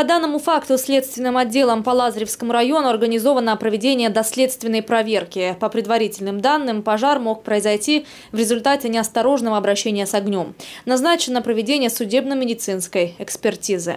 По данному факту следственным отделом по Лазаревскому району организовано проведение доследственной проверки. По предварительным данным, пожар мог произойти в результате неосторожного обращения с огнем. Назначено проведение судебно-медицинской экспертизы.